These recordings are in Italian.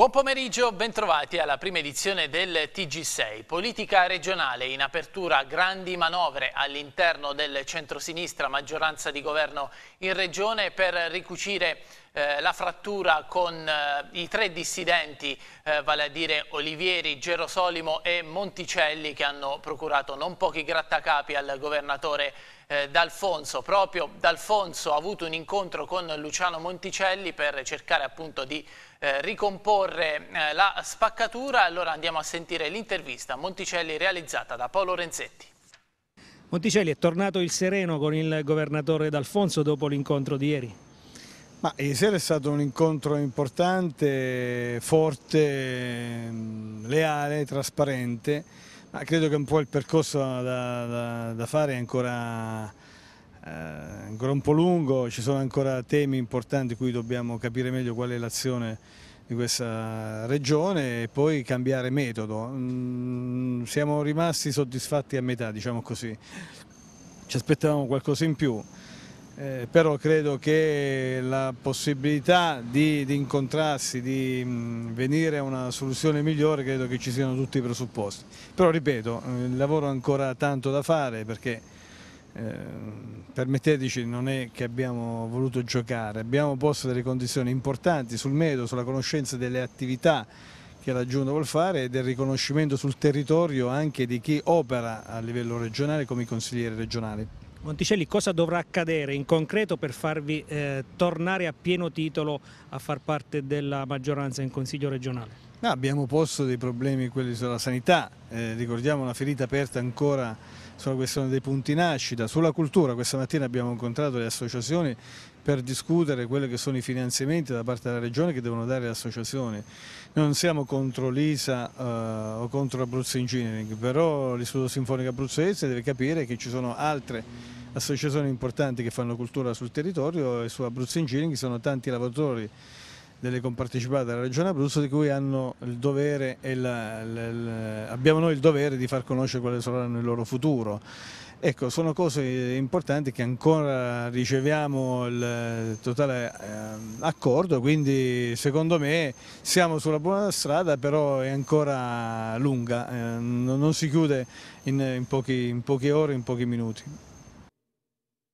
Buon pomeriggio, bentrovati alla prima edizione del TG6. Politica regionale in apertura, grandi manovre all'interno del centrosinistra, maggioranza di governo in regione per ricucire eh, la frattura con eh, i tre dissidenti, eh, vale a dire Olivieri, Gerosolimo e Monticelli che hanno procurato non pochi grattacapi al governatore eh, D'Alfonso. Proprio D'Alfonso ha avuto un incontro con Luciano Monticelli per cercare appunto di eh, ricomporre eh, la spaccatura. Allora andiamo a sentire l'intervista a Monticelli realizzata da Paolo Renzetti. Monticelli è tornato il sereno con il governatore D'Alfonso dopo l'incontro di ieri. Ma ieri sera è stato un incontro importante, forte, mm, leale, trasparente, ma credo che un po' il percorso da, da, da fare è ancora eh, ancora un po' lungo, ci sono ancora temi importanti cui dobbiamo capire meglio qual è l'azione di questa regione e poi cambiare metodo. Mm, siamo rimasti soddisfatti a metà, diciamo così. Ci aspettavamo qualcosa in più. Eh, però credo che la possibilità di, di incontrarsi, di mh, mm, venire a una soluzione migliore, credo che ci siano tutti i presupposti. Però ripeto, eh, il lavoro ha ancora tanto da fare perché Ehm, permetteteci, non è che abbiamo voluto giocare, abbiamo posto delle condizioni importanti sul metodo, sulla conoscenza delle attività che la Giunta vuole fare e del riconoscimento sul territorio anche di chi opera a livello regionale come i consiglieri regionali. Monticelli, cosa dovrà accadere in concreto per farvi eh, tornare a pieno titolo a far parte della maggioranza in Consiglio regionale? No, abbiamo posto dei problemi, quelli sulla sanità, eh, ricordiamo una ferita aperta ancora sulla questione dei punti nascita, sulla cultura. Questa mattina abbiamo incontrato le associazioni per discutere quelli che sono i finanziamenti da parte della Regione che devono dare le associazioni. non siamo contro l'ISA eh, o contro Abruzzo Engineering, però l'Istituto Sinfonico Abruzzese deve capire che ci sono altre associazioni importanti che fanno cultura sul territorio e su Abruzzo Engineering sono tanti lavoratori delle compartecipate della Regione Abruzzo di cui il il, il, abbiamo noi il dovere di far conoscere quale sarà il loro futuro. Ecco, sono cose importanti che ancora riceviamo il totale ehm, accordo, quindi secondo me siamo sulla buona strada, però è ancora lunga, ehm, non si chiude in, in, pochi, in poche ore, in pochi minuti.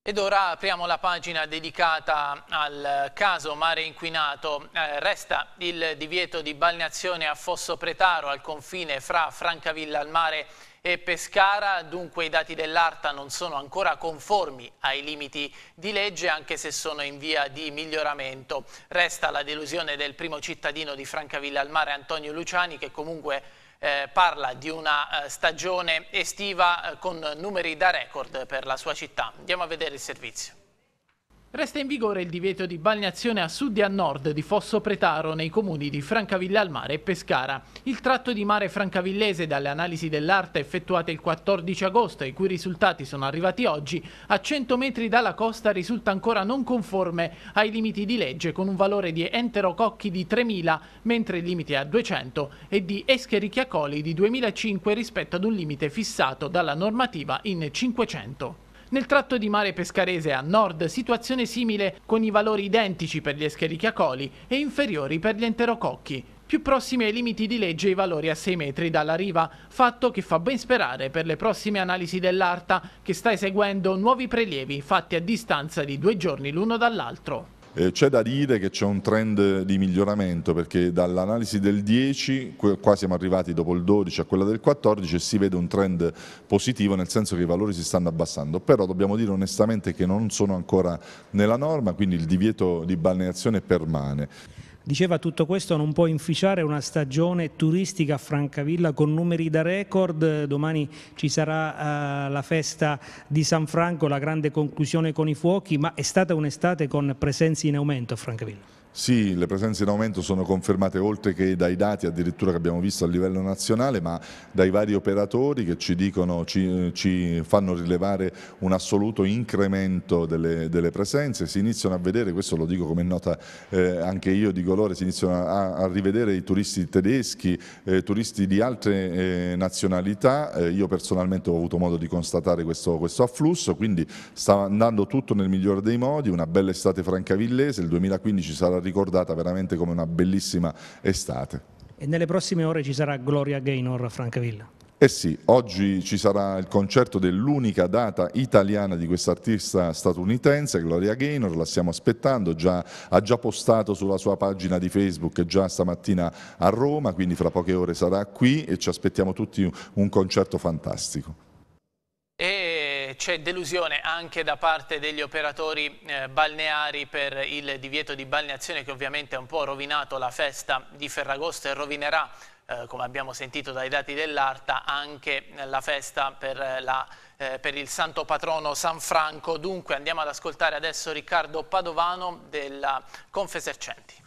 Ed ora apriamo la pagina dedicata al caso mare inquinato. Eh, resta il divieto di balneazione a Fosso Pretaro al confine fra Francavilla al mare e Pescara, dunque i dati dell'ARTA non sono ancora conformi ai limiti di legge anche se sono in via di miglioramento. Resta la delusione del primo cittadino di Francavilla al mare Antonio Luciani che comunque eh, parla di una eh, stagione estiva eh, con numeri da record per la sua città. Andiamo a vedere il servizio. Resta in vigore il divieto di balneazione a sud e a nord di Fosso Pretaro nei comuni di Francavilla al Mare e Pescara. Il tratto di mare francavillese dalle analisi dell'arte effettuate il 14 agosto e i cui risultati sono arrivati oggi, a 100 metri dalla costa risulta ancora non conforme ai limiti di legge con un valore di enterococchi di 3.000 mentre il limite è a 200 e di escherichia coli di 2.005 rispetto ad un limite fissato dalla normativa in 500. Nel tratto di mare pescarese a nord, situazione simile con i valori identici per gli escherichiacoli e inferiori per gli enterococchi, più prossimi ai limiti di legge i valori a 6 metri dalla riva, fatto che fa ben sperare per le prossime analisi dell'ARTA, che sta eseguendo nuovi prelievi fatti a distanza di due giorni l'uno dall'altro. Eh, c'è da dire che c'è un trend di miglioramento perché dall'analisi del 10, qua siamo arrivati dopo il 12 a quella del 14 si vede un trend positivo nel senso che i valori si stanno abbassando, però dobbiamo dire onestamente che non sono ancora nella norma, quindi il divieto di balneazione permane. Diceva tutto questo non può inficiare una stagione turistica a Francavilla con numeri da record, domani ci sarà uh, la festa di San Franco, la grande conclusione con i fuochi, ma è stata un'estate con presenze in aumento a Francavilla. Sì, le presenze in aumento sono confermate oltre che dai dati addirittura che abbiamo visto a livello nazionale, ma dai vari operatori che ci, dicono, ci, ci fanno rilevare un assoluto incremento delle, delle, presenze. Si iniziano a vedere, questo lo dico come nota eh, anche io di colore, si iniziano a, a rivedere i turisti tedeschi, eh, turisti di altre eh, nazionalità. Eh, io personalmente ho avuto modo di constatare questo, questo afflusso, quindi sta andando tutto nel migliore dei modi, una bella estate francavillese, il 2015 sarà ricordata veramente come una bellissima estate. E nelle prossime ore ci sarà Gloria Gaynor a Francavilla. Eh sì, oggi ci sarà il concerto dell'unica data italiana di questa artista statunitense, Gloria Gaynor, la stiamo aspettando, già, ha già postato sulla sua pagina di Facebook già stamattina a Roma, quindi fra poche ore sarà qui e ci aspettiamo tutti un concerto fantastico c'è delusione anche da parte degli operatori eh, balneari per il divieto di balneazione che ovviamente ha un po' rovinato la festa di Ferragosto e rovinerà, eh, come abbiamo sentito dai dati dell'Arta, anche la festa per, la, eh, per, il santo patrono San Franco. Dunque andiamo ad ascoltare adesso Riccardo Padovano della Confesercenti.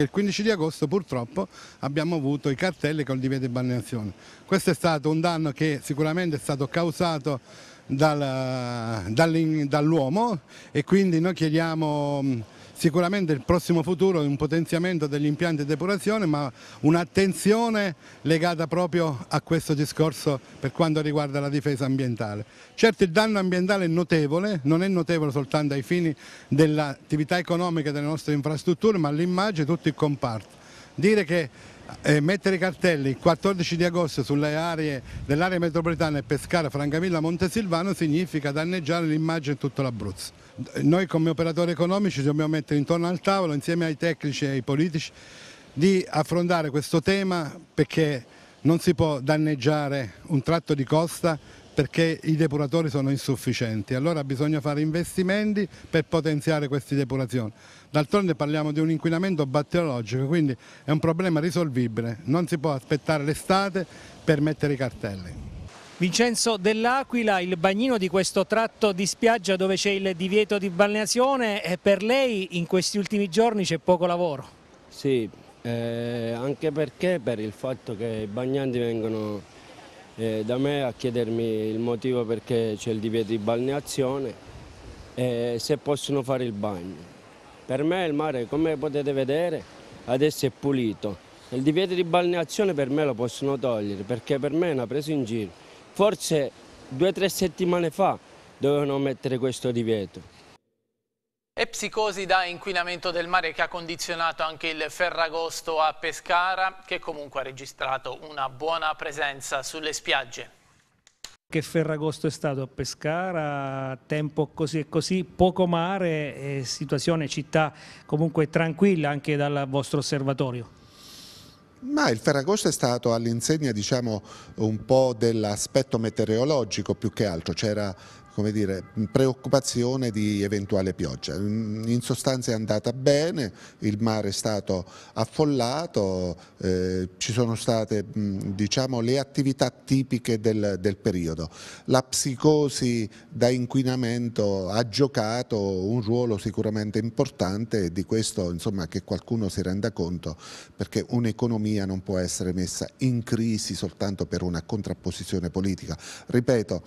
Il 15 di agosto purtroppo abbiamo avuto i cartelli con il divieto di balneazione. Questo è stato un danno che sicuramente è stato causato dal, dall'uomo e quindi noi chiediamo sicuramente il prossimo futuro è un potenziamento degli impianti di depurazione ma un'attenzione legata proprio a questo discorso per quanto riguarda la difesa ambientale. Certo il danno ambientale è notevole, non è notevole soltanto ai fini dell'attività economica delle nostre infrastrutture ma all'immagine tutto il comparto. Dire che eh, mettere i cartelli il 14 di agosto sulle aree dell'area metropolitana e Pescara, Francavilla, Montesilvano significa danneggiare l'immagine di tutto l'Abruzzo noi come operatori economici dobbiamo mettere intorno al tavolo insieme ai tecnici e ai politici di affrontare questo tema perché non si può danneggiare un tratto di costa perché i depuratori sono insufficienti, allora bisogna fare investimenti per potenziare queste depurazioni. D'altronde parliamo di un inquinamento batteriologico, quindi è un problema risolvibile, non si può aspettare l'estate per mettere i cartelli. Vincenzo Dell'Aquila, il bagnino di questo tratto di spiaggia dove c'è il divieto di balneazione, eh, per lei in questi ultimi giorni c'è poco lavoro? Sì, eh, anche perché per il fatto che i bagnanti vengono eh, da me a chiedermi il motivo perché c'è il divieto di balneazione e eh, se possono fare il bagno. Per me il mare, come potete vedere, adesso è pulito. Il divieto di balneazione per me lo possono togliere perché per me è una presa in giro Forse due o tre settimane fa dovevano mettere questo divieto. E psicosi da inquinamento del mare che ha condizionato anche il Ferragosto a Pescara, che comunque ha registrato una buona presenza sulle spiagge. Che Ferragosto è stato a Pescara, tempo così e così, poco mare, situazione città comunque tranquilla anche dal vostro osservatorio. Ma il Ferragosto è stato all'insegna diciamo, un po' dell'aspetto meteorologico più che altro, c'era come dire, preoccupazione di eventuale pioggia. Mm, in sostanza è andata bene, il mare è stato affollato, eh, ci sono state mm, diciamo, le attività tipiche del, del, periodo. La psicosi da inquinamento ha giocato un ruolo sicuramente importante e di questo insomma, che qualcuno si renda conto perché un'economia non può essere messa in crisi soltanto per una contrapposizione politica. Ripeto,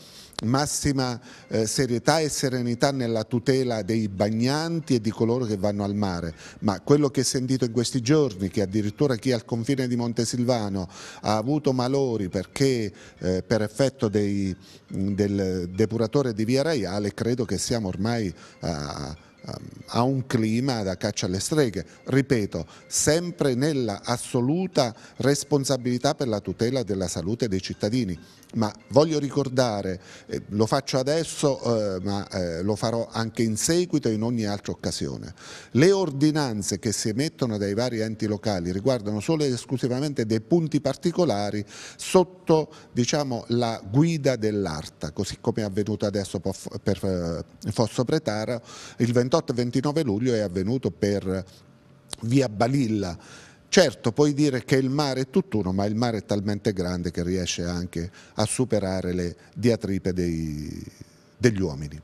massima eh, serietà e serenità nella tutela dei bagnanti e di coloro che vanno al mare, ma quello che ho sentito in questi giorni, che addirittura chi è al confine di Montesilvano ha avuto malori perché eh, per effetto dei, del depuratore di Via Raiale, credo che siamo ormai... Eh, a un clima da caccia alle streghe, ripeto, sempre nella assoluta responsabilità per la tutela della salute dei cittadini ma voglio ricordare, eh, lo faccio adesso eh, ma eh, lo farò anche in seguito e in ogni altra occasione, le ordinanze che si emettono dai vari enti locali riguardano solo ed esclusivamente dei punti particolari sotto diciamo, la guida dell'ARTA, così come è avvenuto adesso per eh, Fosso Pretara, il 28 e 29 luglio è avvenuto per eh, via Balilla Certo, puoi dire che il mare è tutt'uno, ma il mare è talmente grande che riesce anche a superare le diatripe dei, degli uomini.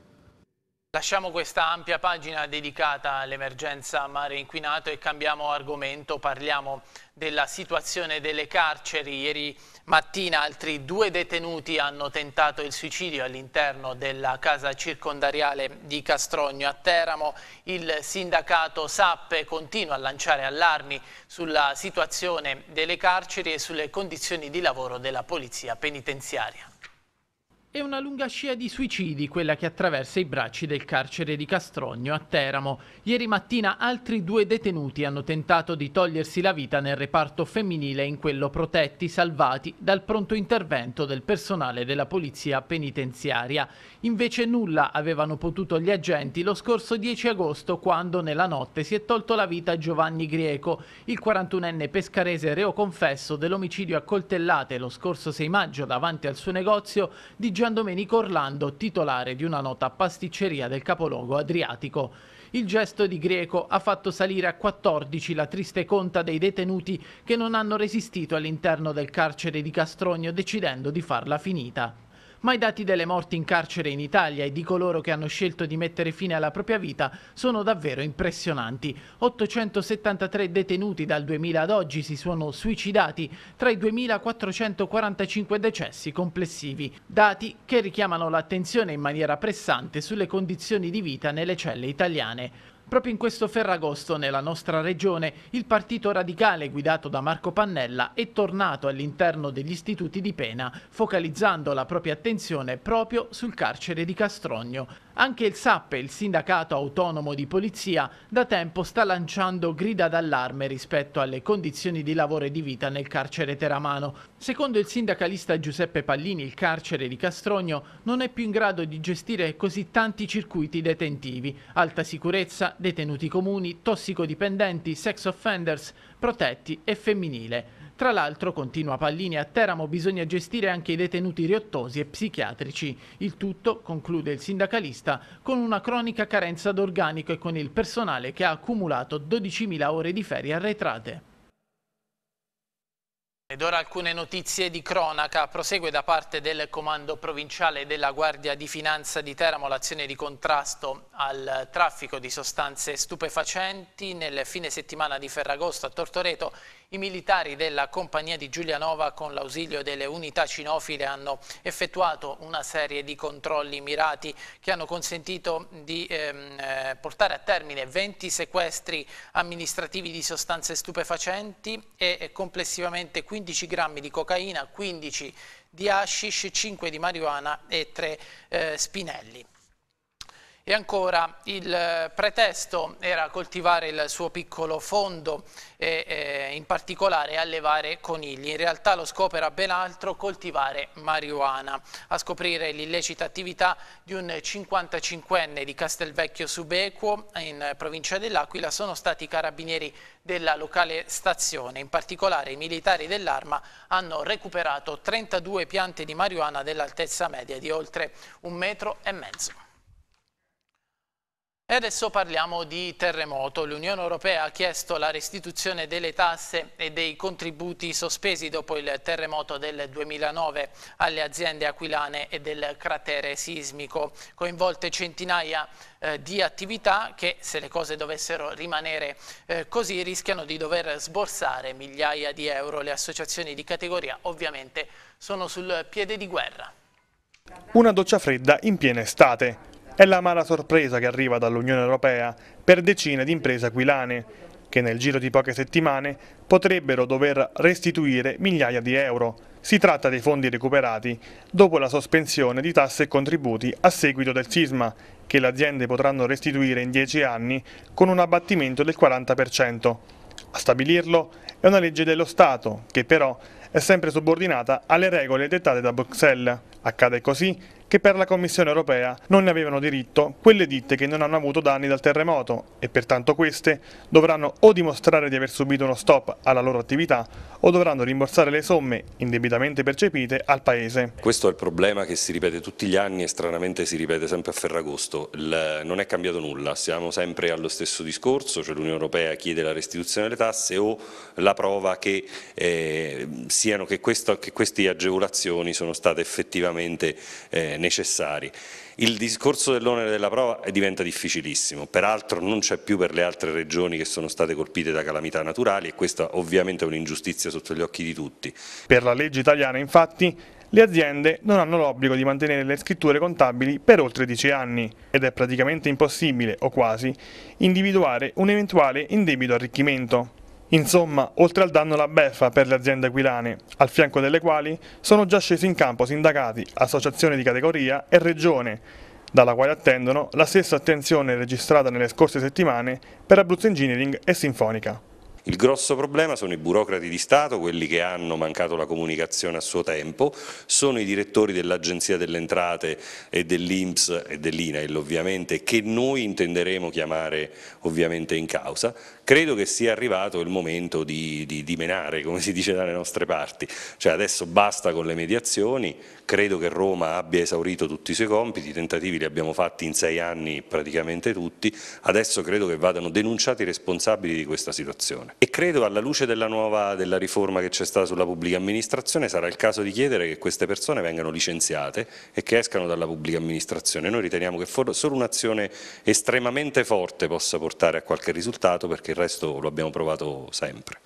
Lasciamo questa ampia pagina dedicata all'emergenza mare inquinato e cambiamo argomento, parliamo della situazione delle carceri. Ieri mattina altri due detenuti hanno tentato il suicidio all'interno della casa circondariale di Castrogno a Teramo. Il sindacato Sappe continua a lanciare allarmi sulla situazione delle carceri e sulle condizioni di lavoro della polizia penitenziaria. È una lunga scia di suicidi quella che attraversa i bracci del carcere di Castrogno a Teramo. Ieri mattina altri due detenuti hanno tentato di togliersi la vita nel reparto femminile in quello protetti, salvati dal pronto intervento del personale della polizia penitenziaria. Invece nulla avevano potuto gli agenti lo scorso 10 agosto quando nella notte si è tolto la vita Giovanni Grieco, il 41enne pescarese reo confesso dell'omicidio a coltellate lo scorso 6 maggio davanti al suo negozio di Giandomenico Orlando, titolare di una nota pasticceria del capoluogo adriatico. Il gesto di Greco ha fatto salire a 14 la triste conta dei detenuti che non hanno resistito all'interno del carcere di Castrogno decidendo di farla finita ma i dati delle morti in carcere in Italia e di coloro che hanno scelto di mettere fine alla propria vita sono davvero impressionanti. 873 detenuti dal 2000 ad oggi si sono suicidati tra i 2.445 decessi complessivi, dati che richiamano l'attenzione in maniera pressante sulle condizioni di vita nelle celle italiane. Proprio in questo Ferragosto, nella nostra regione, il partito radicale guidato da Marco Pannella è tornato all'interno degli istituti di pena, focalizzando la propria attenzione proprio sul carcere di Castrogno. Anche il SAP, il sindacato autonomo di polizia, da tempo sta lanciando grida d'allarme rispetto alle condizioni di lavoro e di vita nel carcere teramano. Secondo il sindacalista Giuseppe Pallini, il carcere di Castrogno non è più in grado di gestire così tanti circuiti detentivi. Alta sicurezza, detenuti comuni, tossicodipendenti, sex offenders, protetti e femminile. Tra l'altro, continua Pallini, a Teramo bisogna gestire anche i detenuti riottosi e psichiatrici. Il tutto, conclude il sindacalista, con una cronica carenza d'organico e con il personale che ha accumulato 12.000 ore di ferie arretrate. Ed ora alcune notizie di cronaca. Prosegue da parte del Comando Provinciale della Guardia di Finanza di Teramo l'azione di contrasto al traffico di sostanze stupefacenti. Nel fine settimana di Ferragosto a Tortoreto i militari della compagnia di Giulianova con l'ausilio delle unità cinofile hanno effettuato una serie di controlli mirati che hanno consentito di ehm, eh, portare a termine 20 sequestri amministrativi di sostanze stupefacenti e eh, complessivamente 15 grammi di cocaina, 15 di hashish, 5 di marijuana e 3 eh, spinelli. E ancora il eh, pretesto era coltivare il suo piccolo fondo e eh, in particolare allevare conigli. In realtà lo scopo era ben altro, coltivare marijuana. A scoprire l'illecita attività di un 55enne di Castelvecchio Subequo in provincia dell'Aquila sono stati i carabinieri della locale stazione. In particolare i militari dell'arma hanno recuperato 32 piante di marijuana dell'altezza media di oltre un metro e mezzo. E adesso parliamo di terremoto. L'Unione Europea ha chiesto la restituzione delle tasse e dei contributi sospesi dopo il terremoto del 2009 alle aziende aquilane e del cratere sismico, coinvolte centinaia eh, di attività che, se le cose dovessero rimanere eh, così, rischiano di dover sborsare migliaia di euro. Le associazioni di categoria ovviamente sono sul piede di guerra. Una doccia fredda in piena estate. È l'amara sorpresa che arriva dall'Unione Europea per decine di imprese aquilane, che nel giro di poche settimane potrebbero dover restituire migliaia di euro. Si tratta dei fondi recuperati dopo la sospensione di tasse e contributi a seguito del sisma, che le aziende potranno restituire in 10 anni con un abbattimento del 40%. A stabilirlo è una legge dello Stato, che però è sempre subordinata alle regole dettate da Bruxelles. Accade così che per la Commissione europea non ne avevano diritto quelle ditte che non hanno avuto danni dal terremoto e pertanto queste dovranno o dimostrare di aver subito uno stop alla loro attività o dovranno rimborsare le somme indebitamente percepite al Paese. Questo è il problema che si ripete tutti gli anni e stranamente si ripete sempre a Ferragosto. Il, non è cambiato nulla, siamo sempre allo stesso discorso, cioè l'Unione Europea chiede la restituzione delle tasse o la prova che, eh, siano, che, questo, che queste agevolazioni sono state effettivamente eh, necessari. Il discorso dell'onere della prova diventa difficilissimo, peraltro non c'è più per le altre regioni che sono state colpite da calamità naturali e questa ovviamente è un'ingiustizia sotto gli occhi di tutti. Per la legge italiana infatti le aziende non hanno l'obbligo di mantenere le scritture contabili per oltre 10 anni ed è praticamente impossibile, o quasi, individuare un eventuale indebito arricchimento. Insomma, oltre al danno la beffa per le aziende aquilane, al fianco delle quali sono già scesi in campo sindacati, associazioni di categoria e regione, dalla quale attendono la stessa attenzione registrata nelle scorse settimane per Abruzzo Engineering e Sinfonica. Il grosso problema sono i burocrati di Stato, quelli che hanno mancato la comunicazione a suo tempo, sono i direttori dell'Agenzia delle Entrate e dell'Inps e dell'INAIL ovviamente che noi intenderemo chiamare ovviamente in causa, credo che sia arrivato il momento di, di, di menare, come si dice dalle nostre parti, cioè adesso basta con le mediazioni, credo che Roma abbia esaurito tutti i suoi compiti, i tentativi li abbiamo fatti in sei anni praticamente tutti, adesso credo che vadano denunciati i responsabili di questa situazione e credo alla luce della nuova della riforma che c'è stata sulla pubblica amministrazione sarà il caso di chiedere che queste persone vengano licenziate e che escano dalla pubblica amministrazione, noi riteniamo che solo un'azione estremamente forte possa portare a qualche risultato perché resto lo abbiamo provato sempre.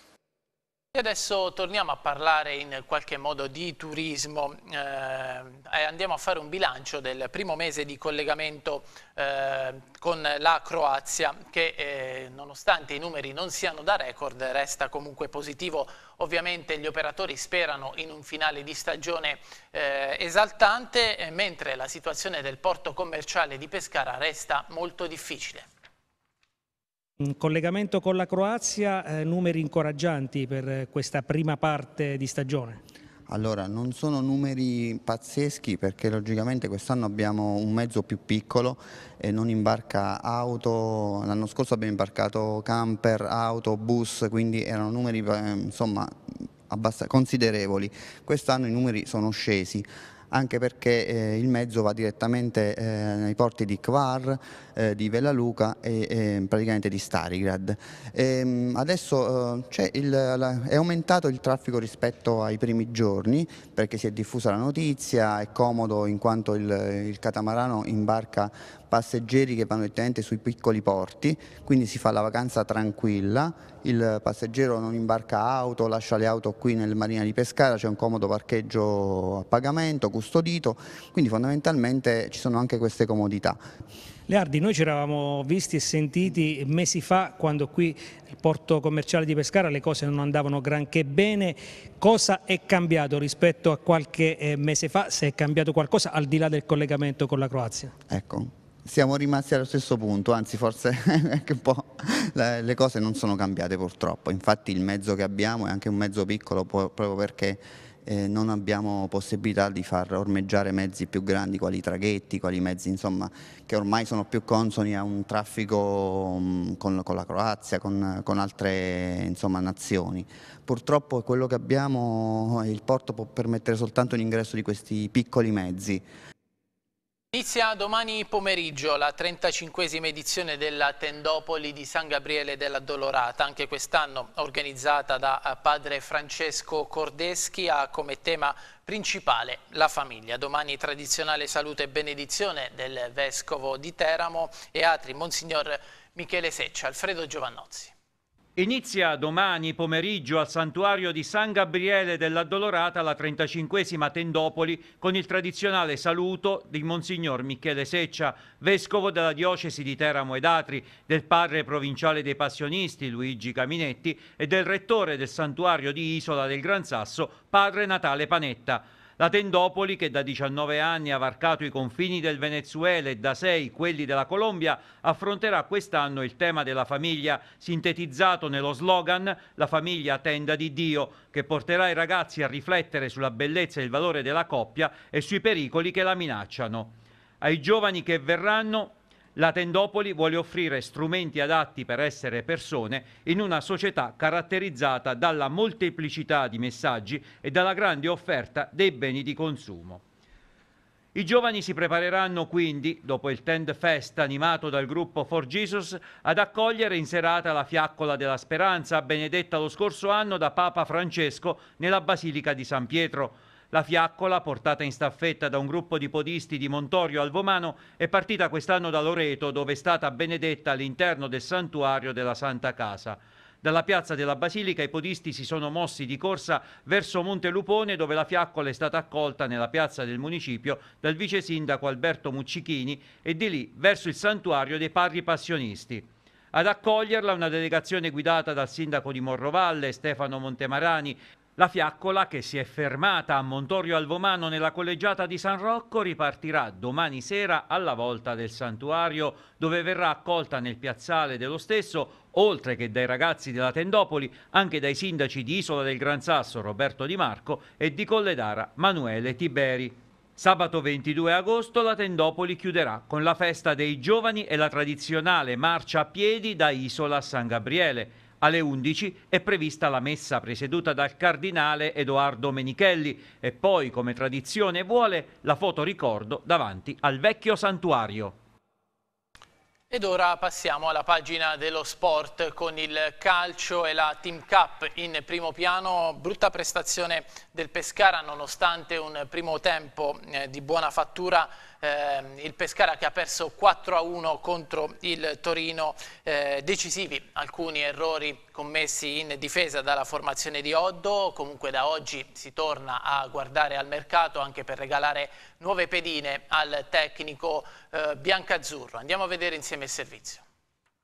E adesso torniamo a parlare in qualche modo di turismo eh, eh, andiamo a fare un bilancio del primo mese di collegamento eh, con la Croazia che eh, nonostante i numeri non siano da record resta comunque positivo. Ovviamente gli operatori sperano in un finale di stagione eh, esaltante eh, mentre la situazione del porto commerciale di Pescara resta molto difficile. Mm, collegamento con la Croazia, eh, numeri incoraggianti per eh, questa prima parte di stagione. Allora, non sono numeri pazzeschi perché logicamente quest'anno abbiamo un mezzo più piccolo e non imbarca auto, l'anno scorso abbiamo imbarcato camper, auto, bus, quindi erano numeri eh, insomma considerevoli. Quest'anno i numeri sono scesi, anche perché eh, il mezzo va direttamente eh, nei porti di Kvar, eh, di Vellaluca e eh, praticamente di Starigrad. E, ehm, adesso eh, il, la, è aumentato il traffico rispetto ai primi giorni perché si è diffusa la notizia, è comodo in quanto il, il catamarano imbarca passeggeri che vanno direttamente sui piccoli porti, quindi si fa la vacanza tranquilla, il passeggero non imbarca auto, lascia le auto qui nel Marina di Pescara, c'è un comodo parcheggio a pagamento, custodito, quindi fondamentalmente ci sono anche queste comodità. Leardi, noi ci eravamo visti e sentiti mesi fa quando qui il porto commerciale di Pescara le cose non andavano granché bene. Cosa è cambiato rispetto a qualche eh, mese fa? Se è cambiato qualcosa al di là del collegamento con la Croazia? Ecco, siamo rimasti allo stesso punto, anzi forse anche un po' le cose non sono cambiate purtroppo, infatti il mezzo che abbiamo è anche un mezzo piccolo proprio perché eh, non abbiamo possibilità di far ormeggiare mezzi più grandi, quali traghetti, quali mezzi insomma, che ormai sono più consoni a un traffico mh, mm, con, con, la Croazia, con, con altre insomma, nazioni. Purtroppo quello che abbiamo, il porto può permettere soltanto l'ingresso di questi piccoli mezzi. Inizia domani pomeriggio la 35esima edizione della Tendopoli di San Gabriele della Dolorata, anche quest'anno organizzata da eh, padre Francesco Cordeschi, ha come tema principale la famiglia. Domani tradizionale salute e benedizione del Vescovo di Teramo e Atri, Monsignor Michele Seccia, Alfredo Giovannozzi. Inizia domani pomeriggio al santuario di San Gabriele dell'Addolorata la 35esima Tendopoli con il tradizionale saluto di Monsignor Michele Seccia, vescovo della diocesi di Teramo ed Atri, del padre provinciale dei passionisti Luigi Caminetti e del rettore del santuario di Isola del Gran Sasso, padre Natale Panetta. La Tendopoli, che da 19 anni ha varcato i confini del Venezuela e da 6 quelli della Colombia, affronterà quest'anno il tema della famiglia, sintetizzato nello slogan La famiglia tenda di Dio, che porterà i ragazzi a riflettere sulla bellezza e il valore della coppia e sui pericoli che la minacciano. Ai giovani che verranno la Tendopoli vuole offrire strumenti adatti per essere persone in una società caratterizzata dalla molteplicità di messaggi e dalla grande offerta dei beni di consumo. I giovani si prepareranno quindi, dopo il Tend Fest animato dal gruppo For Jesus, ad accogliere in serata la fiaccola della speranza benedetta lo scorso anno da Papa Francesco nella Basilica di San Pietro. La fiaccola, portata in staffetta da un gruppo di podisti di Montorio Alvomano, è partita quest'anno da Loreto, dove è stata benedetta all'interno del santuario della Santa Casa. Dalla piazza della Basilica i podisti si sono mossi di corsa verso Monte Lupone, dove la fiaccola è stata accolta nella piazza del municipio dal vice sindaco Alberto Muccichini e di lì verso il santuario dei Parri Passionisti. Ad accoglierla una delegazione guidata dal sindaco di Morrovalle Stefano Montemarani la fiaccola, che si è fermata a Montorio Alvomano nella collegiata di San Rocco, ripartirà domani sera alla volta del santuario, dove verrà accolta nel piazzale dello stesso, oltre che dai ragazzi della Tendopoli, anche dai sindaci di Isola del Gran Sasso Roberto Di Marco e di Colledara Manuele Tiberi. Sabato 22 agosto la Tendopoli chiuderà con la festa dei giovani e la tradizionale marcia a piedi da Isola San Gabriele alle 11 è prevista la messa presieduta dal cardinale Edoardo Menichelli e poi, come tradizione vuole, la foto ricordo davanti al vecchio santuario. Ed ora passiamo alla pagina dello sport con il calcio e la Team Cup in primo piano. Brutta prestazione del Pescara nonostante un primo tempo eh, di buona fattura ehm, il Pescara che ha perso 4-1 a contro il Torino, eh, decisivi alcuni errori commessi in difesa dalla formazione di Oddo, comunque da oggi si torna a guardare al mercato anche per regalare nuove pedine al tecnico eh, biancazzurro. Andiamo a vedere insieme il servizio.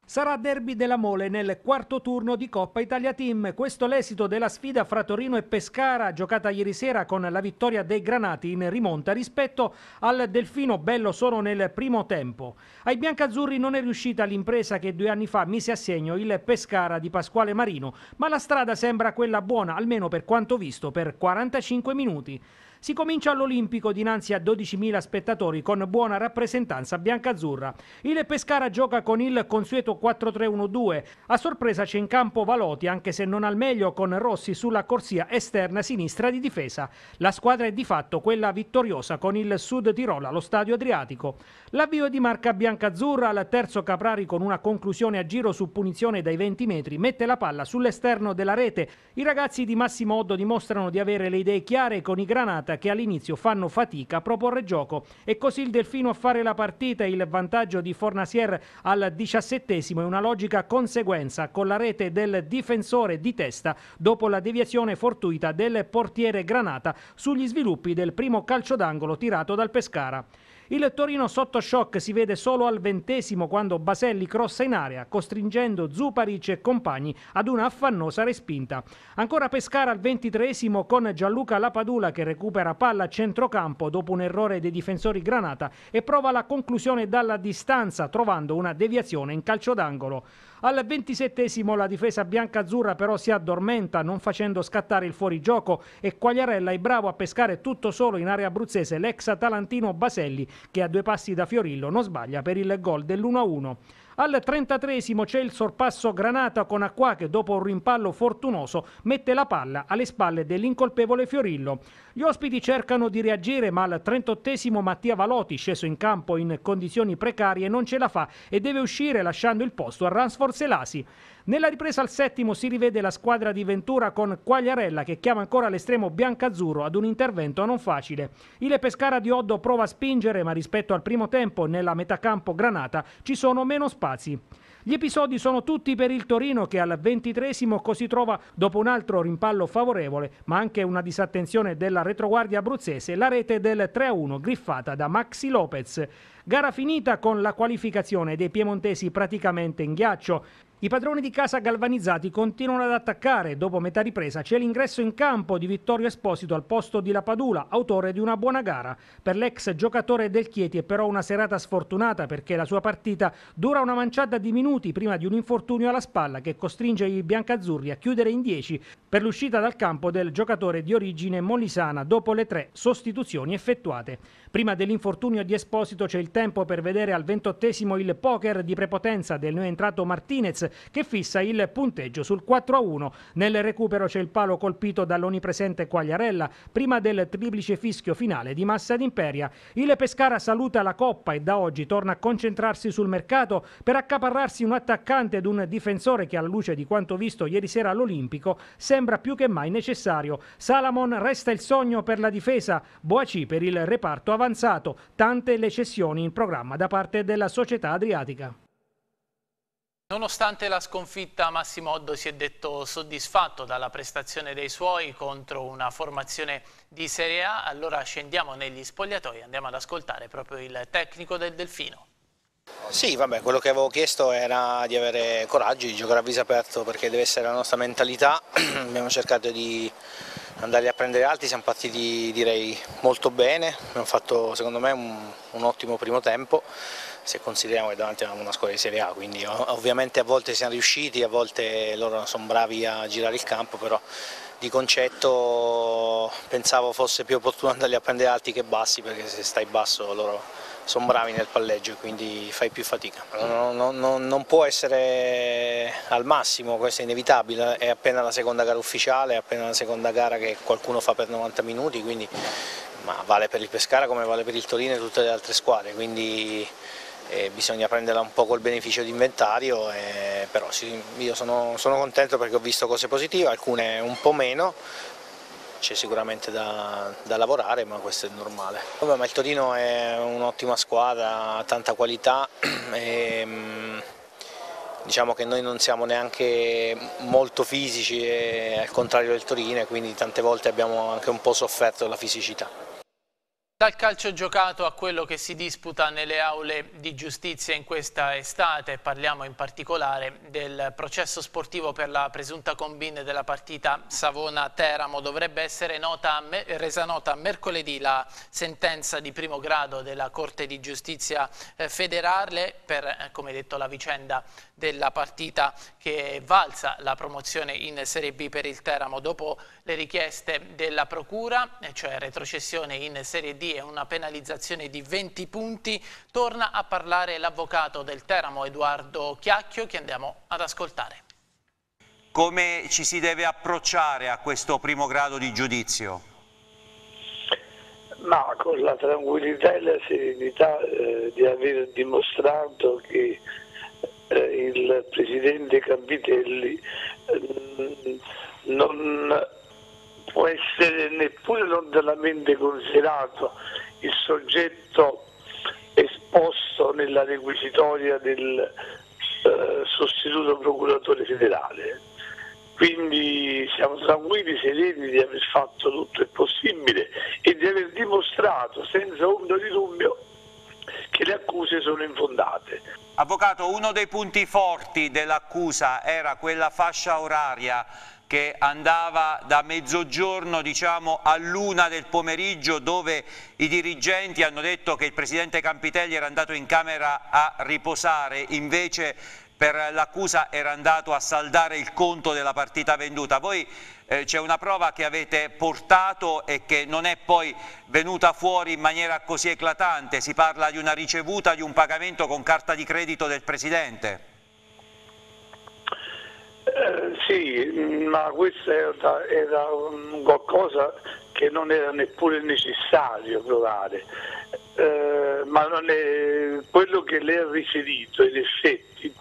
Sarà derby della Mole nel quarto turno di Coppa Italia Team. Questo l'esito della sfida fra Torino e Pescara, giocata ieri sera con la vittoria dei Granati in rimonta rispetto al Delfino Bello solo nel primo tempo. Ai biancazzurri non è riuscita l'impresa che due anni fa mise a segno il Pescara di Pasquale Marino, ma la strada sembra quella buona, almeno per quanto visto, per 45 minuti. Si comincia all'Olimpico dinanzi a 12.000 spettatori con buona rappresentanza biancazzurra. Il Pescara gioca con il consueto 4-3-1-2. A sorpresa c'è in campo Valoti, anche se non al meglio, con Rossi sulla corsia esterna sinistra di difesa. La squadra è di fatto quella vittoriosa con il Sud Tirola allo stadio Adriatico. L'avvio è di marca biancazzurra al terzo Caprari con una conclusione a giro su punizione dai 20 metri mette la palla sull'esterno della rete. I ragazzi di Massimo Oddo dimostrano di avere le idee chiare con i granati Morata che all'inizio fanno fatica a proporre gioco e così il Delfino a fare la partita il vantaggio di Fornasier al diciassettesimo è una logica conseguenza con la rete del difensore di testa dopo la deviazione fortuita del portiere Granata sugli sviluppi del primo calcio d'angolo tirato dal Pescara. Il Torino sotto shock si vede solo al ventesimo quando Baselli crossa in area, costringendo Zuparic e compagni ad una affannosa respinta. Ancora Pescara al ventitreesimo con Gianluca Lapadula che recupera palla a centrocampo dopo un errore dei difensori Granata e prova la conclusione dalla distanza trovando una deviazione in calcio d'angolo. Al 27 la difesa bianca-azzurra però si addormenta non facendo scattare il fuorigioco e Quagliarella è bravo a pescare tutto solo in area abruzzese l'ex atalantino Baselli che a due passi da Fiorillo non sbaglia per il gol dell'1-1. Al 33 c'è il sorpasso Granata con Acqua che dopo un rimpallo fortunoso mette la palla alle spalle dell'incolpevole Fiorillo. Gli ospiti cercano di reagire ma al 38 Mattia Valotti sceso in campo in condizioni precarie non ce la fa e deve uscire lasciando il posto a Ransfor Selasi. Nella ripresa al settimo si rivede la squadra di Ventura con Quagliarella che chiama ancora l'estremo biancazzurro ad un intervento non facile. Il Pescara di Oddo prova a spingere ma rispetto al primo tempo nella metacampo Granata ci sono meno spazi. Gli episodi sono tutti per il Torino che al ventitresimo così trova dopo un altro rimpallo favorevole ma anche una disattenzione della retroguardia abruzzese la rete del 3-1 griffata da Maxi Lopez. Gara finita con la qualificazione dei piemontesi praticamente in ghiaccio. I padroni di casa galvanizzati continuano ad attaccare. Dopo metà ripresa c'è l'ingresso in campo di Vittorio Esposito al posto di Lapadula, autore di una buona gara. Per l'ex giocatore del Chieti è però una serata sfortunata perché la sua partita dura una manciata di minuti prima di un infortunio alla spalla che costringe i biancazzurri a chiudere in 10 per l'uscita dal campo del giocatore di origine molisana dopo le tre sostituzioni effettuate. Prima dell'infortunio di Esposito c'è il tempo per vedere al ventottesimo il poker di prepotenza del neoentrato Martinez che fissa il punteggio sul 4-1. Nel recupero c'è il palo colpito dall'onipresente Quagliarella prima del triplice fischio finale di Massa d'Imperia. Il Pescara saluta la Coppa e da oggi torna a concentrarsi sul mercato per accaparrarsi un attaccante ed un difensore che alla luce di quanto visto ieri sera all'Olimpico sembra più che mai necessario. Salamon resta il sogno per la difesa, Boaci per il reparto avanzato, tante le cessioni in programma da parte della società adriatica. Nonostante la sconfitta, Massimo Oddo si è detto soddisfatto dalla prestazione dei suoi contro una formazione di Serie A. Allora scendiamo negli spogliatoi e andiamo ad ascoltare proprio il tecnico del Delfino. Sì, vabbè, quello che avevo chiesto era di avere coraggio, di giocare a viso aperto perché deve essere la nostra mentalità. Abbiamo cercato di andare a prendere alti, siamo partiti direi molto bene, abbiamo fatto secondo me un, un ottimo primo tempo, se consideriamo che davanti a una squadra di Serie A, quindi ovviamente a volte siamo riusciti, a volte loro sono bravi a girare il campo, però di concetto pensavo fosse più opportuno andarli a prendere alti che bassi, perché se stai basso loro sono bravi nel palleggio e quindi fai più fatica. Non, non, non, può essere al massimo, questo è inevitabile, è appena la seconda gara ufficiale, è appena la seconda gara che qualcuno fa per 90 minuti, quindi ma vale per il Pescara come vale per il Torino e tutte le altre squadre, quindi e bisogna prenderla un po' col beneficio di inventario, e, però sì, io sono, sono, contento perché ho visto cose positive, alcune un po' meno, c'è sicuramente da, da, lavorare ma questo è normale. Vabbè, ma il Torino è un'ottima squadra, tanta qualità, e, mm, diciamo che noi non siamo neanche molto fisici al contrario del Torino quindi tante volte abbiamo anche un po' sofferto la fisicità. Dal calcio giocato a quello che si disputa nelle aule di giustizia in questa estate, parliamo in particolare del processo sportivo per la presunta combine della partita Savona-Teramo. Dovrebbe essere nota, resa nota mercoledì la sentenza di primo grado della Corte di Giustizia eh, federale per, eh, come detto, la vicenda della partita che valsa la promozione in Serie B per il Teramo dopo le richieste della Procura, cioè retrocessione in Serie D e una penalizzazione di 20 punti, torna a parlare l'avvocato del Teramo Edoardo Chiacchio che andiamo ad ascoltare. Come ci si deve approcciare a questo primo grado di giudizio? Ma con la tranquillità e la serenità eh, di aver dimostrato che eh, il presidente Capitelli eh, non può essere neppure lontanamente considerato il soggetto esposto nella requisitoria del eh, sostituto procuratore federale. Quindi siamo tranquilli, sereni di aver fatto tutto il possibile e di aver dimostrato senza ombra di dubbio che le accuse sono infondate. Avvocato, uno dei punti forti dell'accusa era quella fascia oraria che andava da mezzogiorno diciamo, luna del pomeriggio dove i dirigenti hanno detto che il Presidente Campitelli era andato in camera a riposare, invece per l'accusa era andato a saldare il conto della partita venduta. Voi eh, c'è una prova che avete portato e che non è poi venuta fuori in maniera così eclatante, si parla di una ricevuta di un pagamento con carta di credito del Presidente. Eh, sì, ma questo era, era qualcosa che non era neppure necessario provare, eh, ma è, quello che lei ha riferito in effetti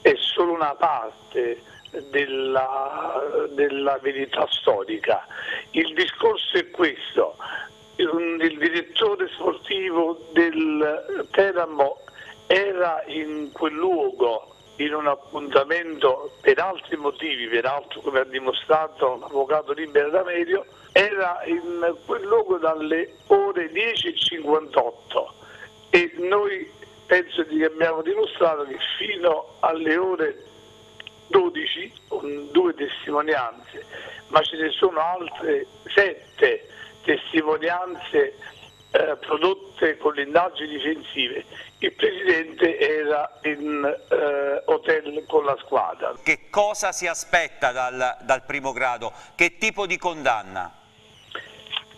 è solo una parte della, della verità storica. Il discorso è questo, il direttore sportivo del Teramo era in quel luogo in un appuntamento per altri motivi, peraltro come ha dimostrato l'avvocato Libera D'Amedio, era in quel luogo dalle ore 10.58 e noi penso che abbiamo dimostrato che fino alle ore 12 con due testimonianze, ma ce ne sono altre sette testimonianze eh, prodotte con le indagini difensive. Il presidente era in eh, hotel con la squadra. Che cosa si aspetta dal, dal primo grado? Che tipo di condanna?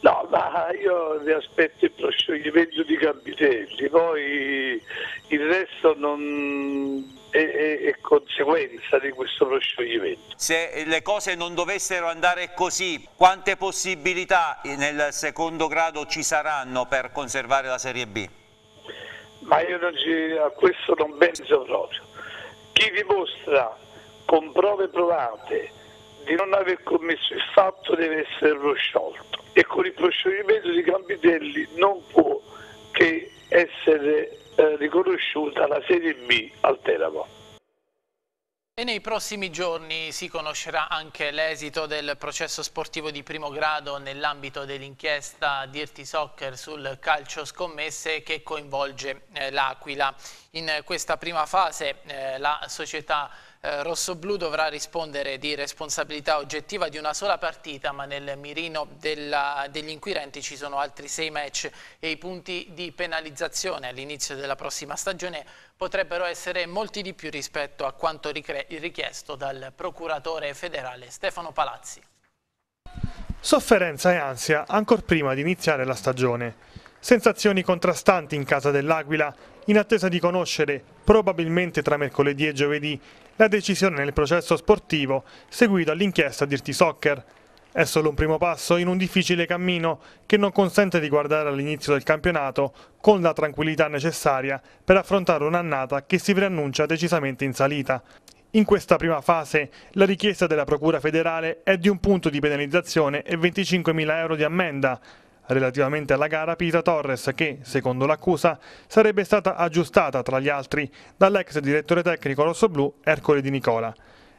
No, ma io mi aspetto il proscioglimento di Gambitelli, poi il resto non è, è, è, conseguenza di questo proscioglimento. Se le cose non dovessero andare così, quante possibilità nel secondo grado ci saranno per conservare la Serie B? Ma io ci, a questo non penso proprio. Chi dimostra con prove provate di non aver commesso il fatto deve essere sciolto e con il proscioglimento di Campidelli non può che essere eh, riconosciuta la Serie B al Teramo. E nei prossimi giorni si conoscerà anche l'esito del processo sportivo di primo grado nell'ambito dell'inchiesta Dirty Soccer sul calcio scommesse che coinvolge eh, l'Aquila. In questa prima fase eh, la società eh, rossoblù dovrà rispondere di responsabilità oggettiva di una sola partita, ma nel mirino della, degli inquirenti ci sono altri sei match e i punti di penalizzazione all'inizio della prossima stagione potrebbero essere molti di più rispetto a quanto richiesto dal procuratore federale Stefano Palazzi. Sofferenza e ansia ancora prima di iniziare la stagione. Sensazioni contrastanti in casa dell'Aquila, in attesa di conoscere, probabilmente tra mercoledì e giovedì, la decisione nel processo sportivo seguito all'inchiesta Dirty Soccer. È solo un primo passo in un difficile cammino che non consente di guardare all'inizio del campionato con la tranquillità necessaria per affrontare un'annata che si preannuncia decisamente in salita. In questa prima fase la richiesta della Procura federale è di un punto di penalizzazione e 25.000 euro di ammenda, Relativamente alla gara, Pisa Torres, che, secondo l'accusa, sarebbe stata aggiustata, tra gli altri, dall'ex direttore tecnico rossoblù Ercole Di Nicola.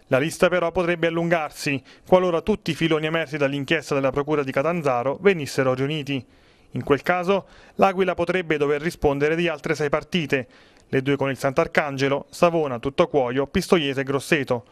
La lista però potrebbe allungarsi, qualora tutti i filoni emersi dall'inchiesta della Procura di Catanzaro venissero riuniti. In quel caso, l'Aquila potrebbe dover rispondere di altre sei partite, le due con il Sant'Arcangelo, Savona, Tuttocuoio, Pistoiese e Grosseto,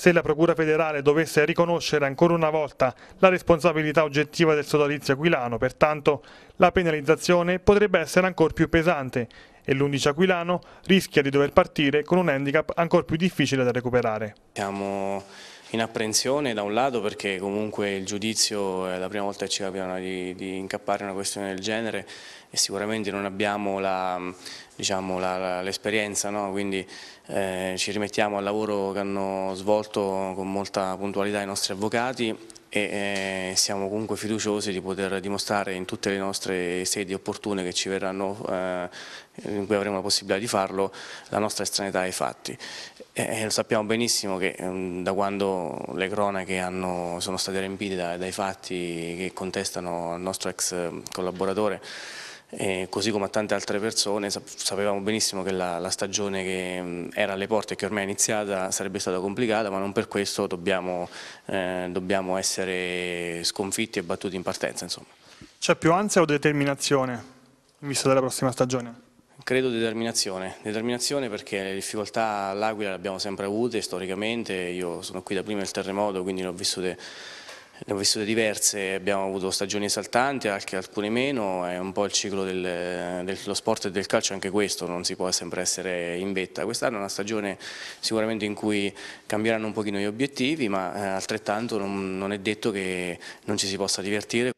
se la Procura federale dovesse riconoscere ancora una volta la responsabilità oggettiva del sodalizio aquilano, pertanto, la penalizzazione potrebbe essere ancora più pesante e l'11 aquilano rischia di dover partire con un handicap ancora più difficile da recuperare. Siamo in apprensione da un lato perché comunque il giudizio è la prima volta che ci capita di, di, incappare in una questione del genere e sicuramente non abbiamo diciamo, l'esperienza, diciamo, no? quindi eh, ci rimettiamo al lavoro che hanno svolto con molta puntualità i nostri avvocati e eh, siamo comunque fiduciosi di poter dimostrare in tutte le nostre sedi opportune che ci verranno, eh, in cui avremo la possibilità di farlo, la nostra estraneità ai fatti. E, eh, lo sappiamo benissimo che eh, da quando le cronache hanno, sono state riempite da, dai fatti che contestano il nostro ex eh, collaboratore e così come a tante altre persone sapevamo benissimo che la, la, stagione che era alle porte e che ormai è iniziata sarebbe stata complicata ma non per questo dobbiamo, eh, dobbiamo essere sconfitti e battuti in partenza. C'è più ansia o determinazione in vista della prossima stagione? Credo determinazione, determinazione perché le difficoltà all'Aquila le abbiamo sempre avute storicamente, io sono qui da prima del terremoto quindi le ho vissute ne ho vissute diverse, abbiamo avuto stagioni esaltanti, anche alcune meno, è un po' il ciclo del, dello sport e del calcio, anche questo non si può sempre essere in vetta. Quest'anno è una stagione sicuramente in cui cambieranno un pochino gli obiettivi, ma eh, altrettanto non, non è detto che non ci si possa divertire.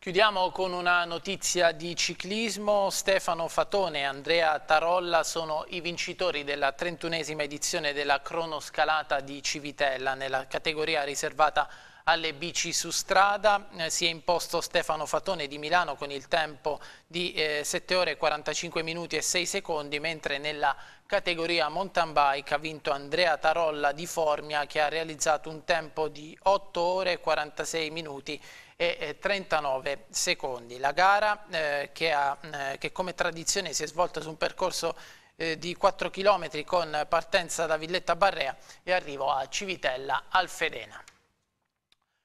Chiudiamo con una notizia di ciclismo. Stefano Fatone e Andrea Tarolla sono i vincitori della 31esima edizione della cronoscalata di Civitella nella categoria riservata alle bici su strada, eh, si è imposto Stefano Fatone di Milano con il tempo di eh, 7 ore 45 minuti e 6 secondi, mentre nella categoria mountain bike ha vinto Andrea Tarolla di Formia che ha realizzato un tempo di 8 ore 46 minuti e 39 eh, secondi. La gara eh, che, ha, eh, che come tradizione si è svolta su un percorso eh, di 4 km con partenza da Villetta Barrea e arrivo a Civitella Alfedena.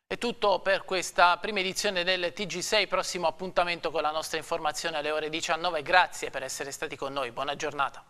È tutto per questa prima edizione del TG6, prossimo appuntamento con la nostra informazione alle ore 19. Grazie per essere stati con noi, buona giornata.